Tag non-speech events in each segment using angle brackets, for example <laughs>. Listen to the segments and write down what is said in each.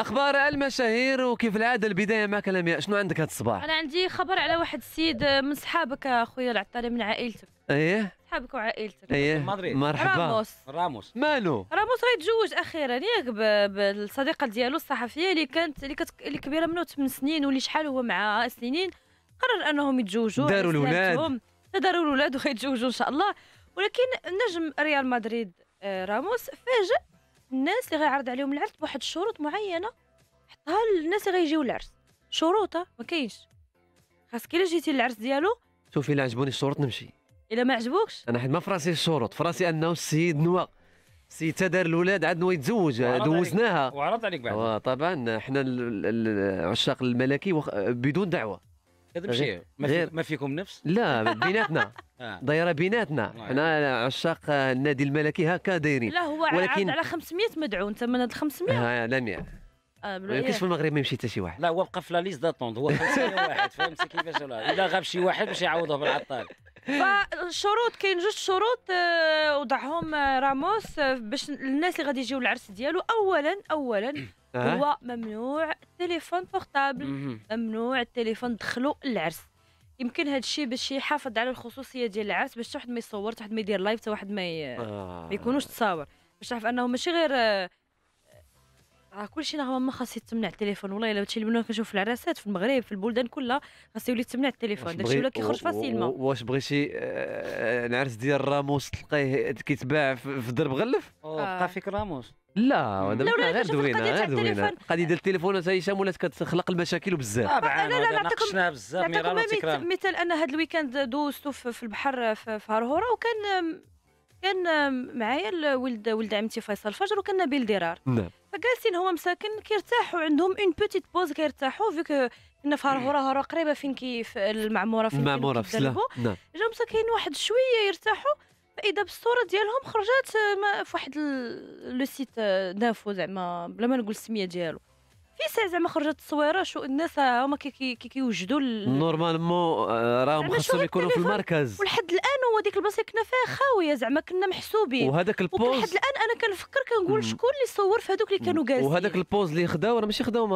اخبار المشاهير وكيف العاده البدايه معك لمياء شنو عندك هذا الصباح انا عندي خبر على واحد السيد من صحابك اخويا العطاري من عائلتك ايه صحابك وعائلتك ايه مدريد مرحبا راموس راموس مالو راموس غيتزوج اخيرا ياك بالصديقه ديالو الصحفيه اللي كانت اللي, كت... اللي كبيره منه 8 سنين واللي شحال هو معها سنين قرر انهم يتزوجوا داروا الاولاد داروا الاولاد وغيتزوجوا ان شاء الله ولكن نجم ريال مدريد آه، راموس فاجئ الناس اللي غيعرض عليهم العرس بواحد الشروط معينه حطها للناس اللي غيجيو العرس شروطه ما كاينش خاصك الا جيتي للعرس ديالو شوفي الا عجبوني الشروط نمشي الا ما عجبوكش انا حيت ما فراسي الشروط فراسي انه السيد نوا السيد دار الاولاد عاد نوا يتزوج دوزناها وعرض عليك بعد آه، طبعا حنا العشاق الملكي بدون دعوه هذا ما, ما فيكم نفس لا بيناتنا <laughs> آه. دايره بيناتنا حنا عشاق النادي الملكي هكا دايرين لا هو ولكن على 500 مدعو انت من هاد 500 لا 100 ما يمكنش في المغرب ما يمشي حتى شي واحد لا هو بقى في لا ليست داتوند هو 500 واحد فهمتي كيفاش ولا الا غاب شي واحد باش يعوضه بالعطال فالشروط كاين جوج شروط آه، وضعهم آه، راموس باش الناس اللي غادي يجيو العرس ديالو اولا اولا هو ممنوع التليفون بورتابل ممنوع التليفون دخلوا العرس يمكن هذا الشيء باش يحافظ على الخصوصيه ديال العرس باش واحد ما يصور واحد ما يدير لايف واحد ما ي... آه. ما يكونوش تصاور باش تعرف انه ماشي غير راه كلشي نعم، ما خاص يتمنع التليفون والله الا هادشي البنات كنشوف في العراسات في المغرب في البلدان كلها خاص يولي يتمنع التليفون داكشي ولا كيخرج فاسيلمون واش بغيتي آه، آه، العرس ديال راموس تلقيه كيتباع في درب غلف آه. بقى فيك راموس لا هذا غير دوينا غير دوينا قضيه ديال حتى هشام ولات كتخلق المشاكل بزاف طبعا لا لا ناقشناها بزاف مرارا مثال انا هذا الويكاند دوزتو في البحر في هرهوره وكان كان معايا ولد ولد عمتي فيصل الفجر وكان نبيل درار نعم فجالسين هما مساكن كيرتاحوا عندهم اون بوتيت بوز كيرتاحوا فيك كنا في هرهورة هرهورة قريبة فين كيف المعمورة فين المعمورة في سلا نعم جاو مساكين واحد شوية يرتاحوا فاذا بالصوره ديالهم خرجات آه، في واحد لو سيت آه، دافو زعما بلا ما نقول السميه ديالو في ساعه زعما خرجت التصويره شو الناس هما كي كيوجدوا نورمالمون آه، راهم خصهم يكونوا في المركز ولحد الان هو ديك البلاصه كنا فيها خاويه زعما كنا محسوبين وهذاك البوز لحد الان انا كنفكر كنقول شكون اللي صور في هذوك اللي كانوا جالسين وهذاك البوز اللي خداو راه ماشي خداو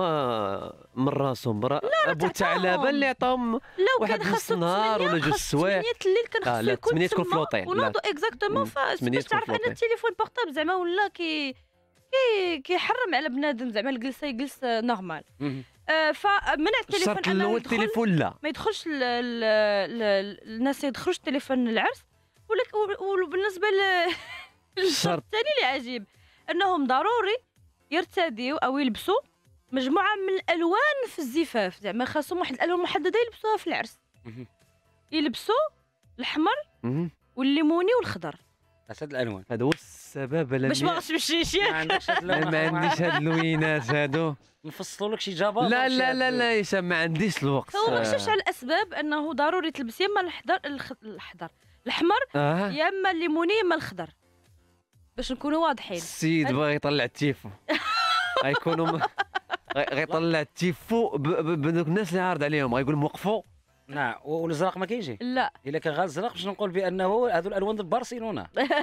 من راسهم راه ابو ثعلبه اللي عطاهم واحد نص نهار ولا جوج سوايع 8 الليل كان خصو يكون تكون فلوطين ونوضوا اكزاكتومون باش تعرف ان التليفون بورتابل زعما ولا كي كيحرم على بنادم زعما الجلسه يجلس نورمال آه، فمنع التليفون الشرط التليفون لا ما يدخلش الناس يدخلوش التليفون للعرس وبالنسبه <laughs> للشرط الثاني اللي عجيب انهم ضروري يرتديوا او يلبسوا مجموعه من الالوان في الزفاف زعما خاصهم واحد الالوان محدده يلبسوها في العرس يلبسوا الاحمر والليموني والخضر هاد الالوان هذا هو السبب لم باش ما غتمشيش ياك ما عنديش هاد اللوينات هادو نفصلوا لك شي جابه لا لا لا لا هشام ما عنديش الوقت هو ما آه. على الاسباب انه ضروري تلبس يا اما الحضر الحضر الاحمر آه. يا اما الليموني يا اما الخضر باش نكونوا واضحين السيد باغي يطلع التيفو <laughs> غيكونوا غيطلع التيفو بدوك الناس اللي عارض عليهم غيقول لهم وقفوا نعم والزرق ما كيجي لا الا كان غير الزرق باش نقول بانه هذو الالوان ديال برشلونه <laughs>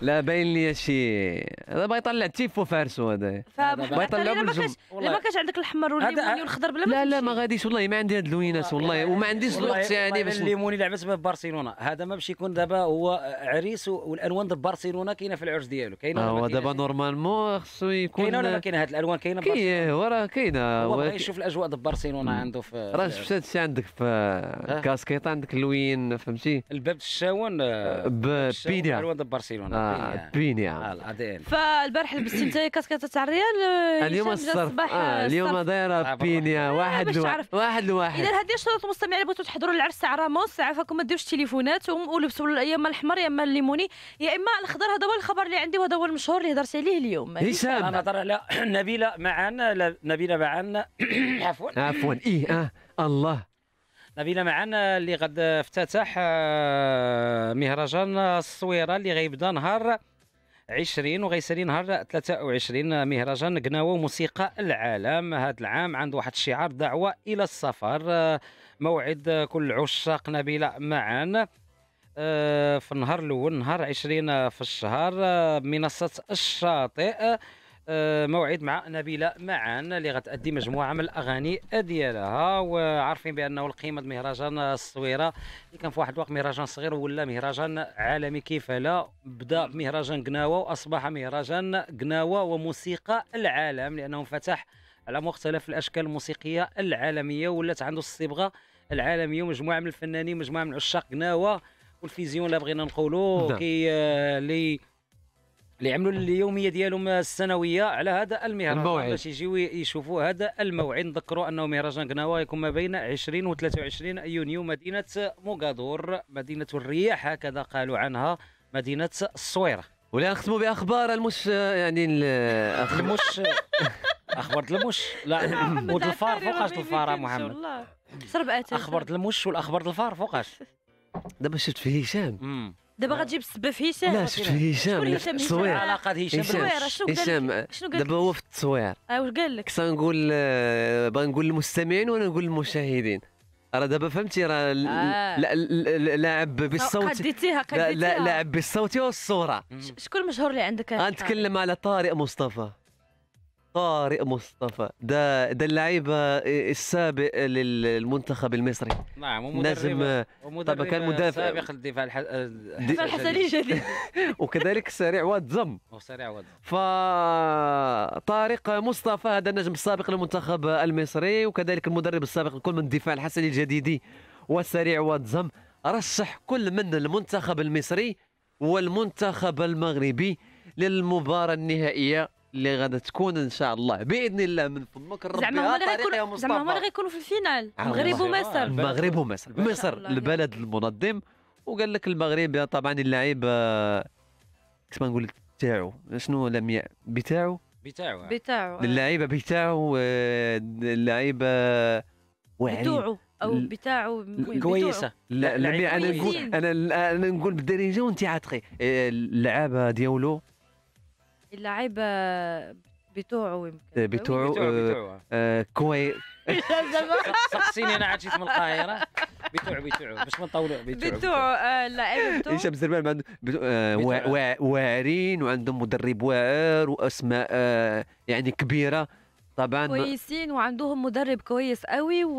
لا باين لي شي هذا بغى يطلع تيفو فارسو هذا بغى يطلع بالجم لا ما كانش عندك الاحمر والليموني والخضر بلا ما لا لا ما غاديش والله ما عندي هاد اللوينات والله وما عنديش الوقت يعني باش الليموني لعبت في برشلونه هذا ما باش يكون دابا هو عريس والالوان ديال برشلونه كاينه في العرس ديالو كاينه آه، هو دابا نورمالمون خصو يكون كاينه ولا ما كاينه هاد الالوان كاينه كاينه هو راه كاينه هو بغى يشوف الاجواء ديال برشلونه عنده في راه شفت هادشي عندك في كاسكيطه عندك اللوين فهمتي الباب الشاون آه، بيديا الالوان ديال برشلونه آه. بينيا آه، فالبارح <coughs> لبستي انت كاسكيت تاع الريال اليوم الصرف آه اليوم دايره آه، بينيا آه، واحد واحد لواحد اذا هذه الشروط المستمعين بغيتوا تحضروا العرس تاع راموس عافاكم ما ديروش التليفونات ولبسوا يا اما الاحمر يا اما الليموني يا اما الخضر هذا هو الخبر اللي عندي وهذا هو المشهور اللي هضرت عليه اليوم هشام انا هضر على <coughs> نبيله معنا نبيله معنا <coughs> عفوا عفوا ايه اه الله نبيله معنا اللي غد افتتح آه، مهرجان الصويره اللي غيبدا نهار 20 وغيسالي نهار 23 آه، مهرجان قناوه موسيقى العالم هذا العام عنده واحد الشعار دعوه الى السفر آه، موعد كل عشاق نبيله معنا في النهار الاول نهار 20 في الشهر منصه الشاطئ آه، موعد مع نبيلة معان اللي غتأدي مجموعة من الأغاني ديالها وعارفين بأنه القيمة مهرجان الصويرة اللي كان في واحد الوقت مهرجان صغير ولا مهرجان عالمي كيف لا بدا مهرجان قناوة وأصبح مهرجان قناوة وموسيقى العالم لأنه انفتح على مختلف الأشكال الموسيقية العالمية ولات عنده الصبغة العالمية ومجموعة من الفنانين ومجموعة من عشاق قناوة والفيزيون لا بغينا نقولوا نعم. كي اللي آه، اللي يعملوا اليوميه ديالهم السنويه على هذا المهرجان الموعد باش يجيو يشوفوا هذا الموعد نذكروا انه مهرجان قناوه يكون ما بين 20 و 23 يونيو مدينه موغادور مدينه الرياح هكذا قالوا عنها مدينه الصويره ولا نختموا باخبار المش يعني المش <laughs> اخبار المش لا ود <laughs> الفار فوقاش الفار محمد شرب اخبار المش والاخبار الفار فوقاش دابا شفت في هشام دابا آه. غتجيب السبه في هشام لا شفت هشام التصوير علاقه هشام هشام هشام دابا هو في التصوير اه واش قال لك خصنا نقول آه، باغي نقول للمستمعين ولا نقول للمشاهدين راه دابا فهمتي راه آه. لاعب بالصوت قديتيها قديتيها لاعب بالصوت والصوره شكون المشهور اللي عندك غنتكلم على طارق مصطفى طارق مصطفى ده ده اللعيبه آه، السابق للمنتخب المصري نعم ومدرب ومدرب طب كان مدافع سابق للدفاع الح... الدفاع الحسني الجديد وكذلك سريع واد زم واتزم واد طارق مصطفى هذا النجم السابق للمنتخب المصري وكذلك المدرب السابق لكل من الدفاع الحسني الجديدي وسريع واد زم رشح كل من المنتخب المصري والمنتخب المغربي للمباراة النهائية اللي غادا تكون ان شاء الله باذن الله من فمك زعما هما اللي غيكونوا زعما هما اللي غيكونوا في الفينال آه، المغرب ومصر المغرب ومصر مصر البلد المنظم وقال لك المغرب طبعا اللاعب آه، كيف ما نقول لك تاعو شنو لم بتاعو بتاعو بتاعو آه. اللعيبه بتاعو اللعيبه بتوعو او بتاعه كويسه لا, لا انا نقول انا انا نقول بالدارجه وانت عاتقي اللعابه ديالو اللعيبه بتوعه يمكن إيه، آه، بتوعه آه كوي سقسيني انا عاد من القاهره بتوعه بتوعه باش ما نطولوا بتوعه بتوعه آه، اللعيبه بتوعه هشام سلمان عنده واعرين وعندهم مدرب واعر واسماء آه، يعني كبيره طبعا كويسين وعندهم مدرب كويس قوي و...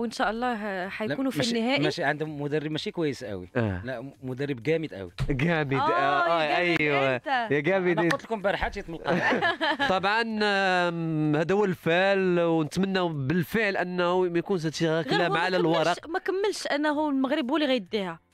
وان شاء الله حيكونوا في النهائي ماشي عندهم مدرب ماشي كويس قوي آه. لا مدرب جامد قوي جامد اه, آه, آه ايوه يا جامد انا قلت لكم امبارح من <laughs> طبعا هذا هو الفال ونتمنى بالفعل انه ما يكونش هذا الشيء كلام على الورق ما كملش انه المغرب هو اللي غيديها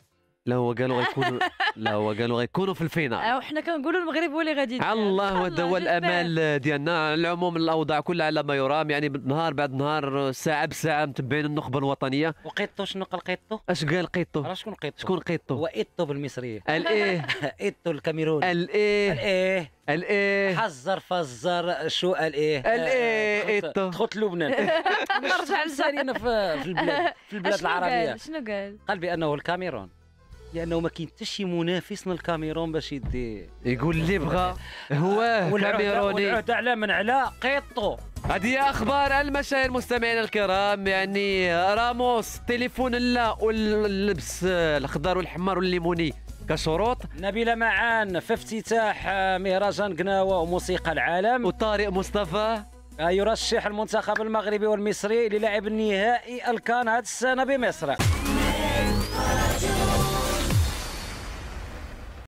لا هو قالوا غيكونوا <laughs> لا هو قالوا غيكونوا في الفينال وحنا كنقولوا المغرب هو اللي غادي يدير الله هذا هو الامال ديالنا على العموم الاوضاع كلها على ما يرام يعني نهار بعد نهار ساعه بساعه متبعين النخبه الوطنيه وقيطو شنو قال قيطو اش قال قيطو راه شكون قيطو شكون قيطو هو ايطو بالمصريه <laughs> الايه <laughs> ايطو الكاميروني الايه الايه الايه حزر فزر شو الايه الايه ايطو آه، دخلت لبنان نرجع لسانينا في البلاد في البلاد العربيه شنو قال؟ قال بانه الكاميرون لانه ما كاين حتى شي منافس للكاميرون باش يدي يقول اللي بغى <laughs> هو كاميروني والعهد على من على قيطو هذه اخبار المشاهير مستمعينا الكرام يعني راموس تليفون لا واللبس الاخضر والحمر والليموني كشروط نبيلة معان في افتتاح آه، مهرجان قناوة وموسيقى العالم وطارق مصطفى آه، يرشح المنتخب المغربي والمصري للعب النهائي الكان هذه السنة بمصر